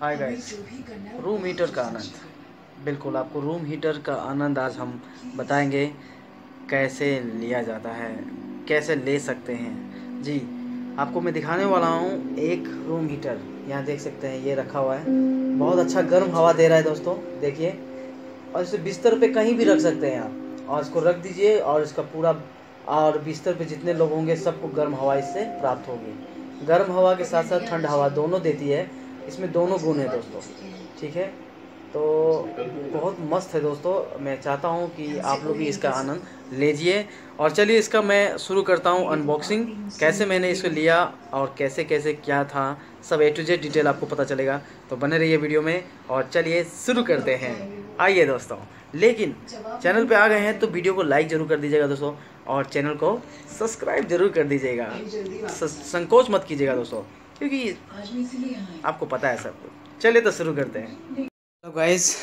hi guys room heater का आनंद बिल्कुल आपको रूम हीटर का आनंद आज हम बताएंगे कैसे लिया जाता है कैसे ले सकते हैं जी आपको मैं दिखाने वाला हूँ एक रूम हीटर यहाँ देख सकते हैं ये रखा हुआ है बहुत अच्छा गर्म हवा दे रहा है दोस्तों देखिए और इसे बिस्तर पे कहीं भी रख सकते हैं आप और इसको रख दीजिए और इसका पूरा और बिस्तर पे जितने लोग होंगे सबको गर्म हवा इससे प्राप्त होगी गर्म हवा के साथ साथ ठंड हवा दोनों देती है इसमें दोनों गुण है दोस्तों ठीक है तो बहुत मस्त है दोस्तों मैं चाहता हूँ कि आप लोग भी इसका आनंद लीजिए और चलिए इसका मैं शुरू करता हूँ अनबॉक्सिंग कैसे मैंने इसको लिया और कैसे कैसे क्या था सब ए टू जेड डिटेल आपको पता चलेगा तो बने रहिए वीडियो में और चलिए शुरू करते हैं आइए दोस्तों लेकिन चैनल पे आ गए हैं तो वीडियो को लाइक ज़रूर कर दीजिएगा दोस्तों और चैनल को सब्सक्राइब जरूर कर दीजिएगा संकोच मत कीजिएगा दोस्तों क्योंकि आपको पता है सब कुछ चलिए तो शुरू करते हैं तो गाइज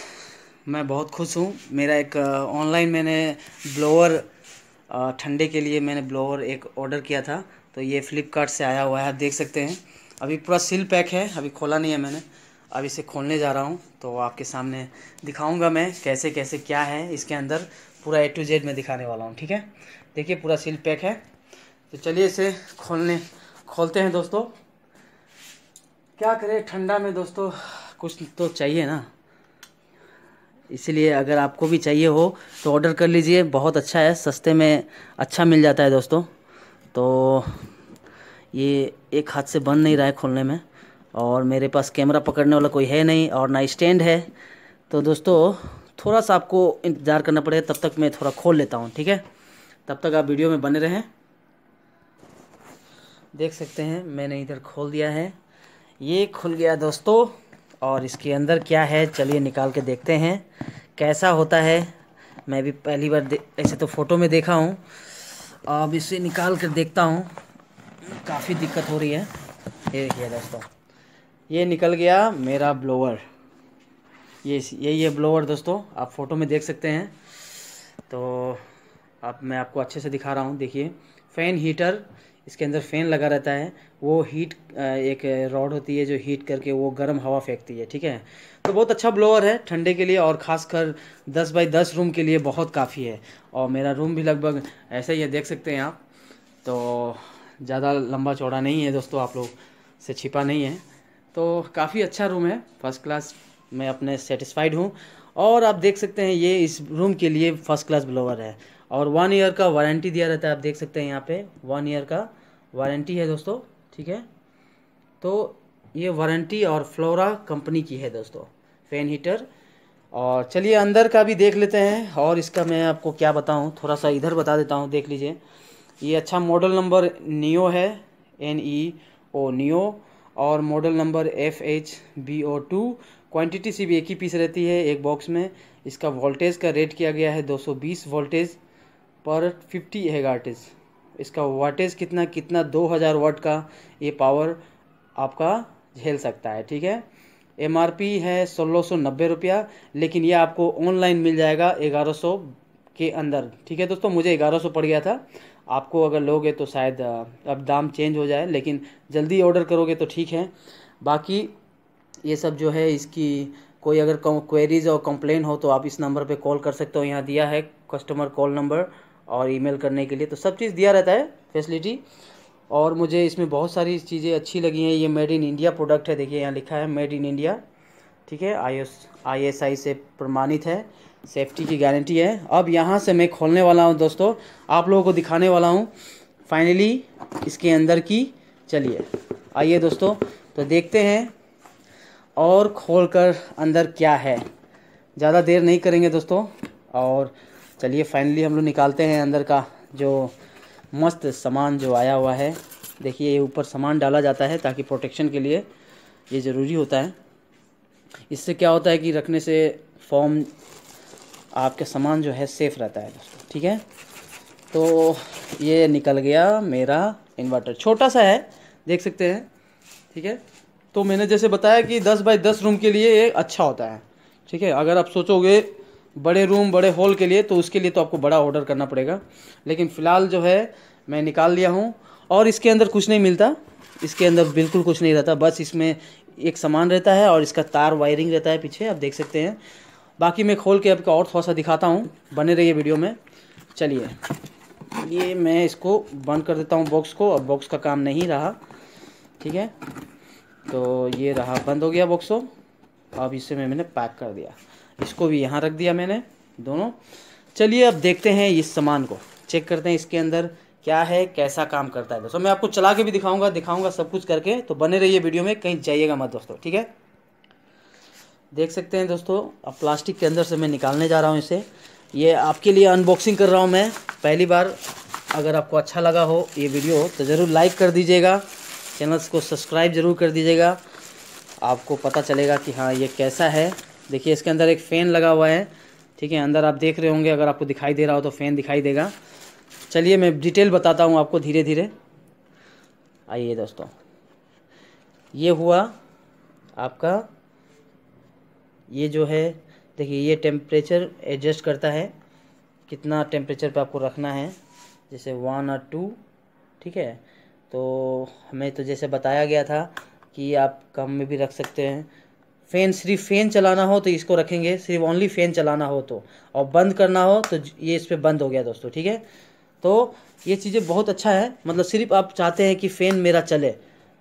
मैं बहुत खुश हूँ मेरा एक ऑनलाइन मैंने ब्लोअर ठंडे के लिए मैंने ब्लोअर एक ऑर्डर किया था तो ये फ्लिपकार्ट से आया हुआ है आप देख सकते हैं अभी पूरा सील पैक है अभी खोला नहीं है मैंने अब इसे खोलने जा रहा हूँ तो आपके सामने दिखाऊंगा मैं कैसे कैसे क्या है इसके अंदर पूरा ए टू जेड में दिखाने वाला हूँ ठीक है देखिए पूरा सील पैक है तो चलिए इसे खोलने खोलते हैं दोस्तों क्या करें ठंडा में दोस्तों कुछ तो चाहिए ना इसलिए अगर आपको भी चाहिए हो तो ऑर्डर कर लीजिए बहुत अच्छा है सस्ते में अच्छा मिल जाता है दोस्तों तो ये एक हाथ से बंद नहीं रहा है खोलने में और मेरे पास कैमरा पकड़ने वाला कोई है नहीं और ना स्टैंड है तो दोस्तों थोड़ा सा आपको इंतज़ार करना पड़ेगा तब तक मैं थोड़ा खोल लेता हूँ ठीक है तब तक आप वीडियो में बने रहें देख सकते हैं मैंने इधर खोल दिया है ये खुल गया दोस्तों और इसके अंदर क्या है चलिए निकाल के देखते हैं कैसा होता है मैं भी पहली बार ऐसे तो फ़ोटो में देखा हूँ अब इसे निकाल कर देखता हूँ काफ़ी दिक्कत हो रही है ये देखिए दोस्तों ये निकल गया मेरा ब्लोअर ये यही है ब्लोअर दोस्तों आप फ़ोटो में देख सकते हैं तो अब मैं आपको अच्छे से दिखा रहा हूँ देखिए फ़ैन हीटर इसके अंदर फ़ैन लगा रहता है वो हीट एक रॉड होती है जो हीट करके वो गर्म हवा फेंकती है ठीक है तो बहुत अच्छा ब्लोअर है ठंडे के लिए और ख़ासकर 10 बाई 10 रूम के लिए बहुत काफ़ी है और मेरा रूम भी लगभग ऐसा ही है देख सकते हैं आप तो ज़्यादा लंबा चौड़ा नहीं है दोस्तों आप लोग से छिपा नहीं है तो काफ़ी अच्छा रूम है फर्स्ट क्लास मैं अपने सेटिस्फाइड हूँ और आप देख सकते हैं ये इस रूम के लिए फर्स्ट क्लास ब्लोवर है और वन ईयर का वारंटी दिया रहता है आप देख सकते हैं यहाँ पे वन ईयर का वारंटी है दोस्तों ठीक है तो ये वारंटी और फ्लोरा कंपनी की है दोस्तों फैन हीटर और चलिए अंदर का भी देख लेते हैं और इसका मैं आपको क्या बताऊँ थोड़ा सा इधर बता देता हूँ देख लीजिए ये अच्छा मॉडल नंबर नियो है एन ई ओ नियो और model number F H B O two quantity सिर्फ एक ही पीस रहती है एक बॉक्स में इसका वोल्टेज का रेट किया गया है 220 वोल्टेज पर 50 हेगार्टेज इसका वाटेज कितना कितना 2000 वाट का ये पावर आपका झेल सकता है ठीक है एम है सोलह सौ नब्बे रुपया लेकिन ये आपको ऑनलाइन मिल जाएगा ग्यारह सौ के अंदर ठीक है दोस्तों मुझे ग्यारह सौ पड़ गया था आपको अगर लोगे तो शायद अब दाम चेंज हो जाए लेकिन जल्दी ऑर्डर करोगे तो ठीक है बाकी ये सब जो है इसकी कोई अगर क्वेरीज और कंप्लेन हो तो आप इस नंबर पे कॉल कर सकते हो यहाँ दिया है कस्टमर कॉल नंबर और ईमेल करने के लिए तो सब चीज़ दिया रहता है फैसिलिटी और मुझे इसमें बहुत सारी चीज़ें अच्छी लगी हैं ये मेड इन इंडिया प्रोडक्ट है देखिए यहाँ लिखा है मेड इन इंडिया ठीक है आई एस आई से प्रमाणित है सेफ्टी की गारंटी है अब यहाँ से मैं खोलने वाला हूँ दोस्तों आप लोगों को दिखाने वाला हूँ फाइनली इसके अंदर की चलिए आइए दोस्तों तो देखते हैं और खोल कर अंदर क्या है ज़्यादा देर नहीं करेंगे दोस्तों और चलिए फाइनली हम लोग निकालते हैं अंदर का जो मस्त सामान जो आया हुआ है देखिए ये ऊपर सामान डाला जाता है ताकि प्रोटेक्शन के लिए ये ज़रूरी होता है इससे क्या होता है कि रखने से फॉर्म आपका सामान जो है सेफ़ रहता है दोस्तों ठीक है तो ये निकल गया मेरा इन्वर्टर छोटा सा है देख सकते हैं ठीक है तो मैंने जैसे बताया कि दस बाई दस रूम के लिए ये अच्छा होता है ठीक है अगर आप सोचोगे बड़े रूम बड़े हॉल के लिए तो उसके लिए तो आपको बड़ा ऑर्डर करना पड़ेगा लेकिन फ़िलहाल जो है मैं निकाल लिया हूँ और इसके अंदर कुछ नहीं मिलता इसके अंदर बिल्कुल कुछ नहीं रहता बस इसमें एक सामान रहता है और इसका तार वायरिंग रहता है पीछे आप देख सकते हैं बाकी मैं खोल के आपको और थोड़ा सा दिखाता हूँ बने रहिए वीडियो में चलिए ये मैं इसको बंद कर देता हूँ बॉक्स को अब बॉक्स का काम नहीं रहा ठीक है तो ये रहा बंद हो गया बॉक्सो अब इसे मैं मैंने पैक कर दिया इसको भी यहाँ रख दिया मैंने दोनों चलिए अब देखते हैं इस सामान को चेक करते हैं इसके अंदर क्या है कैसा काम करता है दोस्तों मैं आपको चला के भी दिखाऊंगा दिखाऊंगा सब कुछ करके तो बने रहिए वीडियो में कहीं जाइएगा मत दोस्तों ठीक है देख सकते हैं दोस्तों अब प्लास्टिक के अंदर से मैं निकालने जा रहा हूँ इसे ये आपके लिए अनबॉक्सिंग कर रहा हूँ मैं पहली बार अगर आपको अच्छा लगा हो ये वीडियो तो ज़रूर लाइक कर दीजिएगा चैनल्स को सब्सक्राइब ज़रूर कर दीजिएगा आपको पता चलेगा कि हाँ ये कैसा है देखिए इसके अंदर एक फ़ैन लगा हुआ है ठीक है अंदर आप देख रहे होंगे अगर आपको दिखाई दे रहा हो तो फ़ैन दिखाई देगा चलिए मैं डिटेल बताता हूँ आपको धीरे धीरे आइए दोस्तों ये हुआ आपका ये जो है देखिए ये टेम्परेचर एडजस्ट करता है कितना टेम्परेचर पे आपको रखना है जैसे वन और टू ठीक है तो हमें तो जैसे बताया गया था कि आप कम में भी रख सकते हैं फ़ैन सिर्फ फ़ैन चलाना हो तो इसको रखेंगे सिर्फ ओनली फ़ैन चलाना हो तो और बंद करना हो तो ये इस पर बंद हो गया दोस्तों ठीक है तो ये चीज़ें बहुत अच्छा है मतलब सिर्फ आप चाहते हैं कि फ़ैन मेरा चले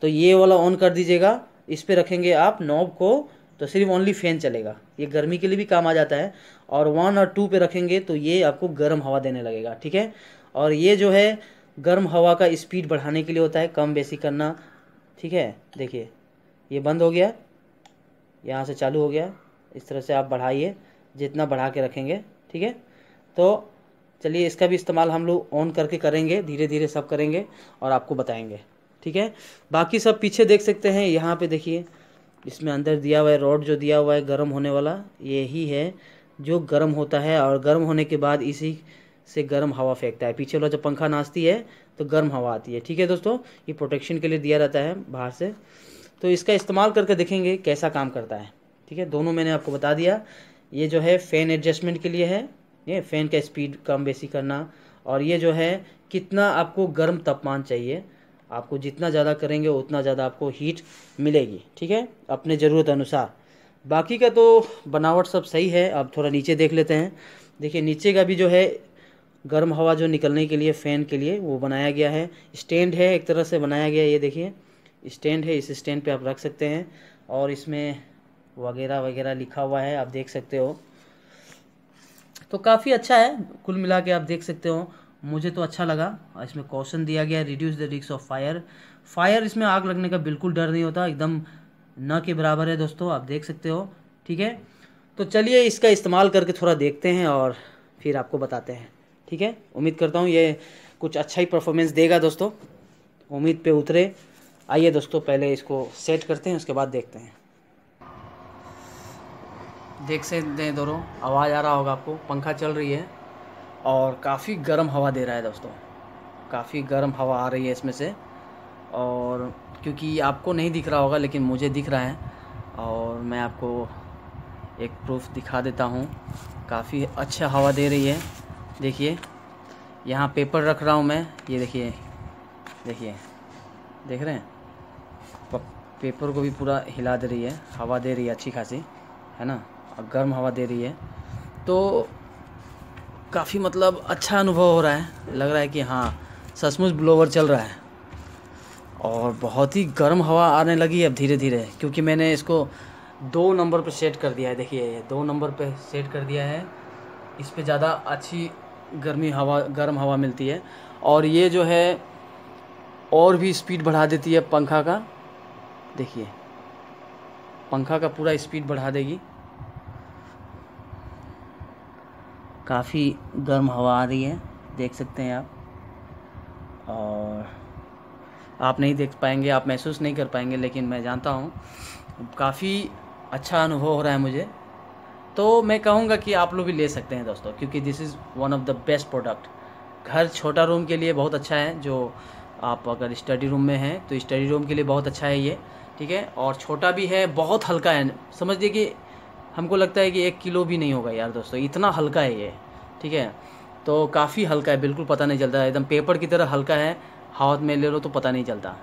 तो ये वाला ऑन कर दीजिएगा इस पर रखेंगे आप नॉब को तो सिर्फ ओनली फ़ैन चलेगा ये गर्मी के लिए भी काम आ जाता है और वन और टू पे रखेंगे तो ये आपको गर्म हवा देने लगेगा ठीक है और ये जो है गर्म हवा का स्पीड बढ़ाने के लिए होता है कम बेसी करना ठीक है देखिए ये बंद हो गया यहाँ से चालू हो गया इस तरह से आप बढ़ाइए जितना बढ़ा के रखेंगे ठीक है तो चलिए इसका भी इस्तेमाल हम लोग ऑन करके करेंगे धीरे धीरे सब करेंगे और आपको बताएंगे ठीक है बाकी सब पीछे देख सकते हैं यहाँ पे देखिए इसमें अंदर दिया हुआ है रॉड जो दिया हुआ है गर्म होने वाला यही है जो गर्म होता है और गर्म होने के बाद इसी से गर्म हवा फेंकता है पीछे वाला जब पंखा नाचती है तो गर्म हवा आती है ठीक है दोस्तों ये प्रोटेक्शन के लिए दिया रहता है बाहर से तो इसका इस्तेमाल करके देखेंगे कैसा काम करता है ठीक है दोनों मैंने आपको बता दिया ये जो है फ़ैन एडजस्टमेंट के लिए है ये फ़ैन का स्पीड कम बेसी करना और ये जो है कितना आपको गर्म तापमान चाहिए आपको जितना ज़्यादा करेंगे उतना ज़्यादा आपको हीट मिलेगी ठीक है अपने ज़रूरत अनुसार बाकी का तो बनावट सब सही है आप थोड़ा नीचे देख लेते हैं देखिए नीचे का भी जो है गर्म हवा जो निकलने के लिए फ़ैन के लिए वो बनाया गया है स्टैंड है एक तरह से बनाया गया ये देखिए स्टैंड है इस स्टैंड पे आप रख सकते हैं और इसमें वगैरह वगैरह लिखा हुआ है आप देख सकते हो तो काफ़ी अच्छा है कुल मिला के आप देख सकते हो मुझे तो अच्छा लगा इसमें कौशन दिया गया रिड्यूस द रिक्स ऑफ फायर फायर इसमें आग लगने का बिल्कुल डर नहीं होता एकदम न के बराबर है दोस्तों आप देख सकते हो ठीक है तो चलिए इसका इस्तेमाल करके थोड़ा देखते हैं और फिर आपको बताते हैं ठीक है उम्मीद करता हूँ ये कुछ अच्छा ही परफॉर्मेंस देगा दोस्तों उम्मीद पे उतरे आइए दोस्तों पहले इसको सेट करते हैं उसके बाद देखते हैं देख से दें दोनों आवाज़ आ रहा होगा आपको पंखा चल रही है और काफ़ी गर्म हवा दे रहा है दोस्तों काफ़ी गर्म हवा आ रही है इसमें से और क्योंकि आपको नहीं दिख रहा होगा लेकिन मुझे दिख रहा है और मैं आपको एक प्रूफ दिखा देता हूँ काफ़ी अच्छा हवा दे रही है देखिए यहाँ पेपर रख रहा हूँ मैं ये देखिए देखिए देख रहे हैं पेपर को भी पूरा हिला दे रही है हवा दे रही है अच्छी खासी है ना और गर्म हवा दे रही है तो काफ़ी मतलब अच्छा अनुभव हो रहा है लग रहा है कि हाँ सचमुच ब्लोवर चल रहा है और बहुत ही गर्म हवा आने लगी है अब धीरे धीरे क्योंकि मैंने इसको दो नंबर पर सेट कर दिया है देखिए ये दो नंबर पर सेट कर दिया है इस पर ज़्यादा अच्छी गर्मी हवा गर्म हवा मिलती है और ये जो है और भी स्पीड बढ़ा देती है पंखा का देखिए पंखा का पूरा स्पीड बढ़ा देगी काफ़ी गर्म हवा आ रही है देख सकते हैं आप और आप नहीं देख पाएंगे आप महसूस नहीं कर पाएंगे लेकिन मैं जानता हूँ काफ़ी अच्छा अनुभव हो रहा है मुझे तो मैं कहूँगा कि आप लोग भी ले सकते हैं दोस्तों क्योंकि this is one of the best product घर छोटा रूम के लिए बहुत अच्छा है जो आप अगर स्टडी रूम में हैं तो स्टडी रूम के लिए बहुत अच्छा है ये ठीक है और छोटा भी है बहुत हल्का है समझ लीजिए कि हमको लगता है कि एक किलो भी नहीं होगा यार दोस्तों इतना हल्का है ये ठीक है तो काफ़ी हल्का है बिल्कुल पता नहीं चलता एकदम पेपर की तरह हल्का है हाथ में ले लो तो पता नहीं चलता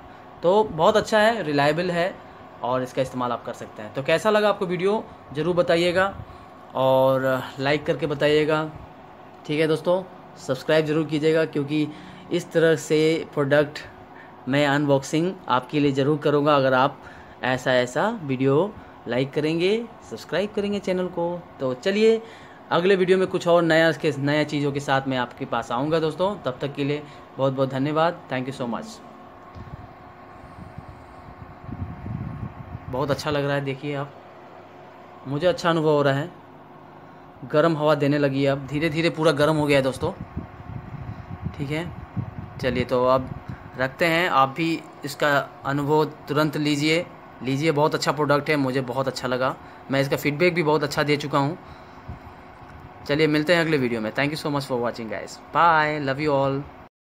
तो बहुत अच्छा है रिलायबल है और इसका इस्तेमाल आप कर सकते हैं तो कैसा लगा आपको वीडियो ज़रूर बताइएगा और लाइक करके बताइएगा ठीक है दोस्तों सब्सक्राइब ज़रूर कीजिएगा क्योंकि इस तरह से प्रोडक्ट मैं अनबॉक्सिंग आपके लिए ज़रूर करूँगा अगर आप ऐसा ऐसा वीडियो लाइक करेंगे सब्सक्राइब करेंगे चैनल को तो चलिए अगले वीडियो में कुछ और नया के नया चीज़ों के साथ मैं आपके पास आऊँगा दोस्तों तब तक के लिए बहुत बहुत धन्यवाद थैंक यू सो मच बहुत अच्छा लग रहा है देखिए आप मुझे अच्छा अनुभव हो रहा है गर्म हवा देने लगी है अब धीरे धीरे पूरा गर्म हो गया है दोस्तों ठीक है चलिए तो अब रखते हैं आप भी इसका अनुभव तुरंत लीजिए लीजिए बहुत अच्छा प्रोडक्ट है मुझे बहुत अच्छा लगा मैं इसका फीडबैक भी बहुत अच्छा दे चुका हूँ चलिए मिलते हैं अगले वीडियो में thank you so much for watching guys bye love you all